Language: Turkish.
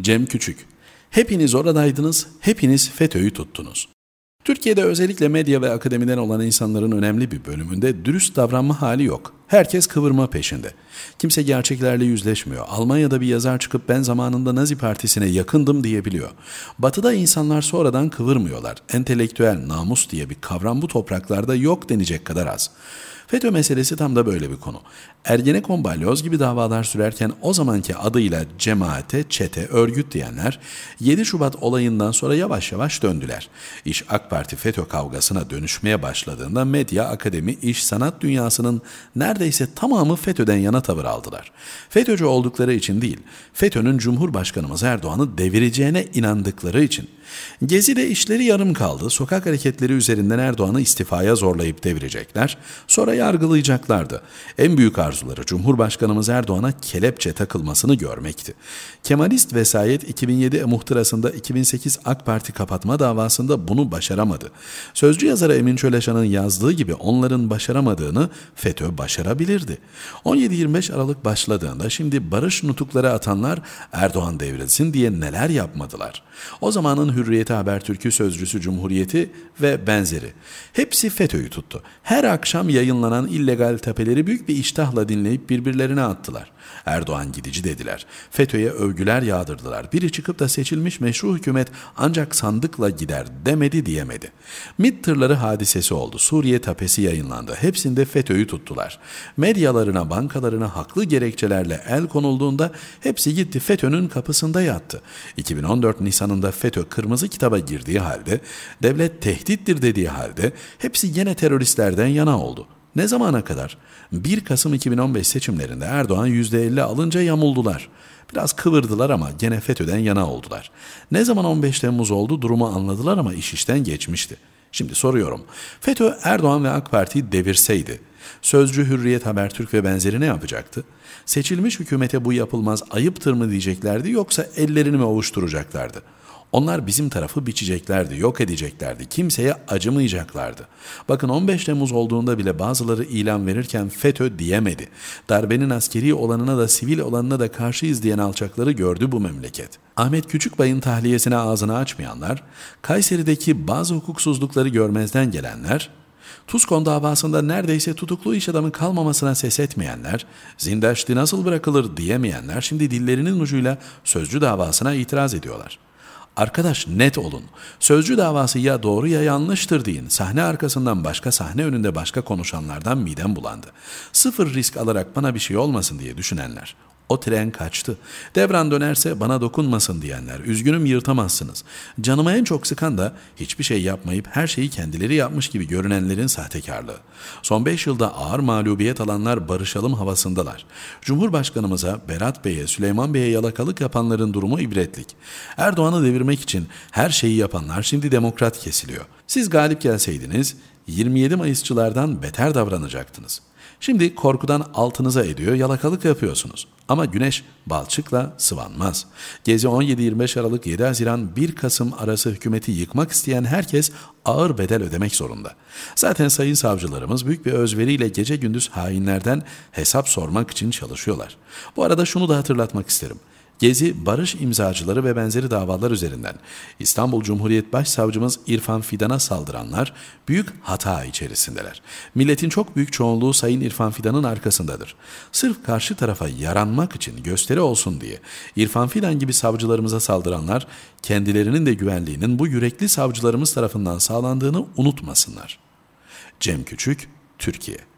Cem Küçük, hepiniz oradaydınız, hepiniz FETÖ'yü tuttunuz. Türkiye'de özellikle medya ve akademiden olan insanların önemli bir bölümünde dürüst davranma hali yok. Herkes kıvırma peşinde. Kimse gerçeklerle yüzleşmiyor. Almanya'da bir yazar çıkıp ben zamanında Nazi Partisi'ne yakındım diyebiliyor. Batı'da insanlar sonradan kıvırmıyorlar. Entelektüel namus diye bir kavram bu topraklarda yok denecek kadar az. FETÖ meselesi tam da böyle bir konu. Ergenekon balyoz gibi davalar sürerken o zamanki adıyla cemaate, çete, örgüt diyenler 7 Şubat olayından sonra yavaş yavaş döndüler. İş AK Parti FETÖ kavgasına dönüşmeye başladığında medya, akademi, iş, sanat dünyasının neredeyse tamamı FETÖ'den yana tavır aldılar. FETÖ'cü oldukları için değil, FETÖ'nün Cumhurbaşkanımız Erdoğan'ı devireceğine inandıkları için. Gezi'de işleri yarım kaldı. Sokak hareketleri üzerinden Erdoğan'ı istifaya zorlayıp devirecekler. Sonra yargılayacaklardı. En büyük arzuları Cumhurbaşkanımız Erdoğan'a kelepçe takılmasını görmekti. Kemalist vesayet 2007 muhtırasında 2008 AK Parti kapatma davasında bunu başaramadı. Sözcü yazarı Emin Çöleşan'ın yazdığı gibi onların başaramadığını FETÖ başarabilirdi. 17-25 Aralık başladığında şimdi barış nutukları atanlar Erdoğan devrilsin diye neler yapmadılar. O zamanın Vatan Hürriyeti Habertürk'ü sözcüsü Cumhuriyeti ve benzeri. Hepsi FETÖ'yü tuttu. Her akşam yayınlanan illegal tapeleri büyük bir iştahla dinleyip birbirlerine attılar. Erdoğan gidici dediler. FETÖ'ye övgüler yağdırdılar. Biri çıkıp da seçilmiş meşru hükümet ancak sandıkla gider demedi diyemedi. MİT tırları hadisesi oldu. Suriye tapesi yayınlandı. Hepsinde FETÖ'yü tuttular. Medyalarına, bankalarına haklı gerekçelerle el konulduğunda hepsi gitti FETÖ'nün kapısında yattı. 2014 Nisan'ında FETÖ kırmızı kitaba girdiği halde, devlet tehdittir dediği halde hepsi yine teröristlerden yana oldu. Ne zamana kadar? 1 Kasım 2015 seçimlerinde Erdoğan %50 alınca yamuldular. Biraz kıvırdılar ama gene FETÖ'den yana oldular. Ne zaman 15 Temmuz oldu durumu anladılar ama iş işten geçmişti. Şimdi soruyorum. FETÖ Erdoğan ve AK Parti'yi devirseydi Sözcü Hürriyet Habertürk ve benzeri ne yapacaktı? Seçilmiş hükümete bu yapılmaz ayıptır mı diyeceklerdi yoksa ellerini mi ovuşturacaklardı? Onlar bizim tarafı biçeceklerdi, yok edeceklerdi, kimseye acımayacaklardı. Bakın 15 Temmuz olduğunda bile bazıları ilan verirken FETÖ diyemedi. Darbenin askeri olanına da sivil olanına da karşıyız diyen alçakları gördü bu memleket. Ahmet Küçükbay'ın tahliyesine ağzını açmayanlar, Kayseri'deki bazı hukuksuzlukları görmezden gelenler, Tuskon davasında neredeyse tutuklu iş adamın kalmamasına ses etmeyenler, Zindaşti nasıl bırakılır diyemeyenler şimdi dillerinin ucuyla sözcü davasına itiraz ediyorlar. Arkadaş net olun. Sözcü davası ya doğru ya yanlıştır deyin. Sahne arkasından başka sahne önünde başka konuşanlardan midem bulandı. Sıfır risk alarak bana bir şey olmasın diye düşünenler. O tren kaçtı. Devran dönerse bana dokunmasın diyenler. Üzgünüm yırtamazsınız. Canıma en çok sıkan da hiçbir şey yapmayıp her şeyi kendileri yapmış gibi görünenlerin sahtekarlığı. Son beş yılda ağır mağlubiyet alanlar barışalım havasındalar. Cumhurbaşkanımıza, Berat Bey'e, Süleyman Bey'e yalakalık yapanların durumu ibretlik. Erdoğan'ı devirmek için her şeyi yapanlar şimdi demokrat kesiliyor. Siz galip gelseydiniz 27 Mayısçılardan beter davranacaktınız. Şimdi korkudan altınıza ediyor, yalakalık yapıyorsunuz. Ama güneş balçıkla sıvanmaz. Gezi 17-25 Aralık 7 Haziran 1 Kasım arası hükümeti yıkmak isteyen herkes ağır bedel ödemek zorunda. Zaten sayın savcılarımız büyük bir özveriyle gece gündüz hainlerden hesap sormak için çalışıyorlar. Bu arada şunu da hatırlatmak isterim. Gezi, barış imzacıları ve benzeri davalar üzerinden İstanbul Cumhuriyet Başsavcımız İrfan Fidan'a saldıranlar büyük hata içerisindeler. Milletin çok büyük çoğunluğu Sayın İrfan Fidan'ın arkasındadır. Sırf karşı tarafa yaranmak için gösteri olsun diye İrfan Fidan gibi savcılarımıza saldıranlar kendilerinin de güvenliğinin bu yürekli savcılarımız tarafından sağlandığını unutmasınlar. Cem Küçük, Türkiye